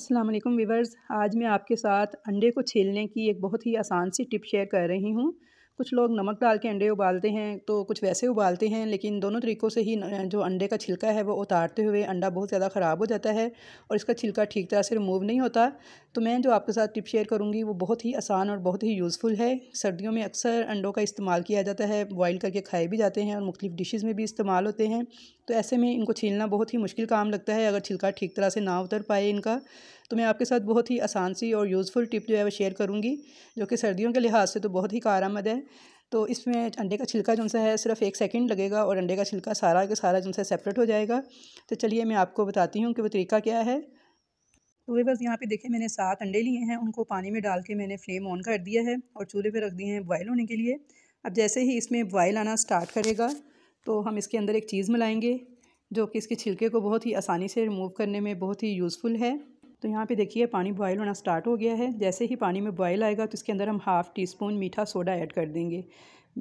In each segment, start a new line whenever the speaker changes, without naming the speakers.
Aslam viewers आज मैं आपके साथ अंडे को छीलने की एक बहुत ही आसान सी टिप शेयर कर रही हूँ कुछ लोग नमक डाल के अंडे उबालते हैं तो कुछ वैसे उबालते हैं लेकिन दोनों तरीक़ों से ही जो अंडे का छिलका है वो उतारते हुए अंडा बहुत ज़्यादा ख़राब हो जाता है और इसका छिलका ठीक तरह से रिमूव नहीं होता तो मैं जो आपके साथ टिप शेयर करूँगी वो बहुत ही आसान और बहुत ही यूज़फुल है सर्दियों में अक्सर अंडों का इस्तेमाल किया जाता है बॉयल करके खाए भी जाते हैं और मुख्तलिफ़ डिशेज़ में भी इस्तेमाल होते हैं तो ऐसे में इनको छीलना बहुत ही मुश्किल काम लगता है अगर छिलका ठीक तरह से ना उतर पाए इनका तो मैं आपके साथ बहुत ही आसान सी और यूज़फुल टिप जो है वो शेयर करूँगी जो कि सर्दियों के लिहाज से तो बहुत ही कारआमद है तो इसमें अंडे का छिलका जो है सिर्फ एक सेकंड लगेगा और अंडे का छिलका सारा का सारा जो है सेपरेट हो जाएगा तो चलिए मैं आपको बताती हूँ कि वो तरीका क्या है तो वे बस यहाँ पे देखें मैंने सात अंडे लिए हैं उनको पानी में डाल के मैंने फ्लेम ऑन कर दिया है और चूल्हे पे रख दिए हैं बॉयल होने के लिए अब जैसे ही इसमें बॉयल आना स्टार्ट करेगा तो हम इसके अंदर एक चीज़ मिलाएंगे जो कि इसके छिलके को बहुत ही आसानी से रिमूव करने में बहुत ही यूज़फुल है तो यहाँ पे देखिए पानी बॉयल होना स्टार्ट हो गया है जैसे ही पानी में बॉयल आएगा तो इसके अंदर हम हाफ़ टी स्पून मीठा सोडा ऐड कर देंगे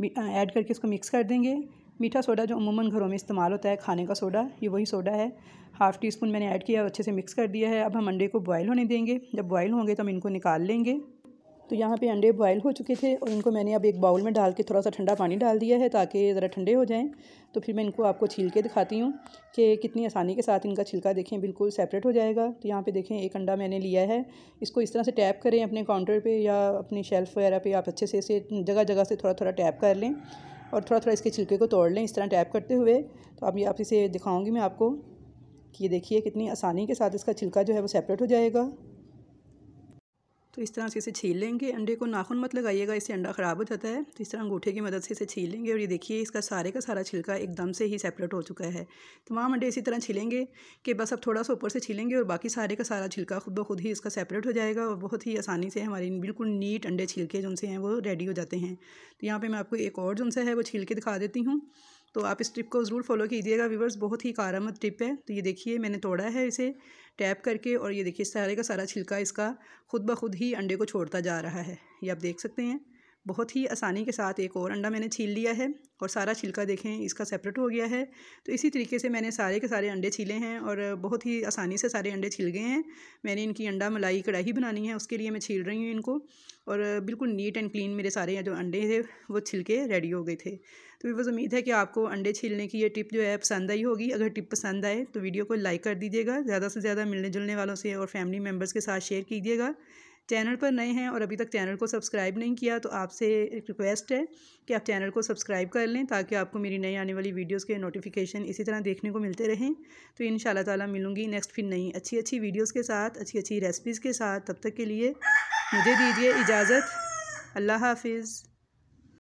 ऐड करके इसको मिक्स कर देंगे मीठा सोडा जो अमूमन घरों में इस्तेमाल होता है खाने का सोडा ये वही सोडा है हाफ़ टी स्पून मैंने ऐड किया और अच्छे से मिक्स कर दिया है अब हम अंडे को बॉयल होने देंगे जब बॉयल होंगे तो हम इनको निकाल लेंगे तो यहाँ पे अंडे बॉयल हो चुके थे और इनको मैंने अब एक बाउल में डाल के थोड़ा सा ठंडा पानी डाल दिया है ताकि ज़रा ठंडे हो जाएं तो फिर मैं इनको आपको छील के दिखाती हूँ कि कितनी आसानी के साथ इनका छिलका देखें बिल्कुल सेपरेट हो जाएगा तो यहाँ पर देखें एक अंडा मैंने लिया है इसको इस तरह से टैप करें अपने काउंटर पर या अपनी शेल्फ़ वगैरह पर आप अच्छे से इसे जगह जगह से थोड़ा थोड़ा टैप कर लें और थोड़ा थोड़ा इसके छिलके को तोड़ लें इस तरह टैप करते हुए तो अभी आप इसे दिखाऊँगी मैं आपको कि ये देखिए कितनी आसानी के साथ इसका छिलका जो है वो सेपरेट हो जाएगा तो इस तरह से इसे छील लेंगे अंडे को नाखून मत लगाइएगा इससे अंडा ख़राब हो जाता है तो इस तरह अंगूठे की मदद से इसे छील लेंगे और ये देखिए इसका सारे का सारा छिलका एकदम से ही सेपरेट हो चुका है तमाम अंडे इसी तरह छीलेंगे कि बस अब थोड़ा सा ऊपर से छीलेंगे और बाकी सारे का सारा छिलका खुद ब खुद ही इसका सेपरेट हो जाएगा और बहुत ही आसानी से हमारे बिल्कुल नीट अंडे छिलके जो उनसे हैं वो रेडी हो जाते हैं तो यहाँ पर मैं आपको एक और जो है वो छिलके दिखा देती हूँ तो आप इस ट्रिप को ज़रूर फॉलो कीजिएगा व्यूवर्स बहुत ही कारामद ट्रिप है तो ये देखिए मैंने तोड़ा है इसे टैप करके और ये देखिए सारे का सारा छिलका इसका खुद ब खुद ही अंडे को छोड़ता जा रहा है ये आप देख सकते हैं बहुत ही आसानी के साथ एक और अंडा मैंने छील लिया है और सारा छिलका देखें इसका सेपरेट हो गया है तो इसी तरीके से मैंने सारे के सारे अंडे छीले हैं और बहुत ही आसानी से सारे अंडे छिल गए हैं मैंने इनकी अंडा मलाई कढ़ाई बनानी है उसके लिए मैं छील रही हूँ इनको और बिल्कुल नीट एंड क्लीन मेरे सारे जो अंडे थे वो छिलके रेडी हो गए थे तो वीवर्स उम्मीद है कि आपको अंडे छीलने की ये टिप जो है पसंद आई होगी अगर टिप पसंद आए तो वीडियो को लाइक कर दीजिएगा ज़्यादा से ज़्यादा मिलने जुलने वालों से और फैमिली मेम्बर्स के साथ शेयर कीजिएगा चैनल पर नए हैं और अभी तक चैनल को सब्सक्राइब नहीं किया तो आपसे एक रिक्वेस्ट है कि आप चैनल को सब्सक्राइब कर लें ताकि आपको मेरी नई आने वाली वीडियोस के नोटिफिकेशन इसी तरह देखने को मिलते रहें तो इन ताला मिलूँगी नेक्स्ट फिर नई अच्छी अच्छी वीडियोज़ के साथ अच्छी अच्छी रेसिपीज़ के साथ तब तक के लिए मुझे दीजिए इजाज़त अल्लाह हाफिज़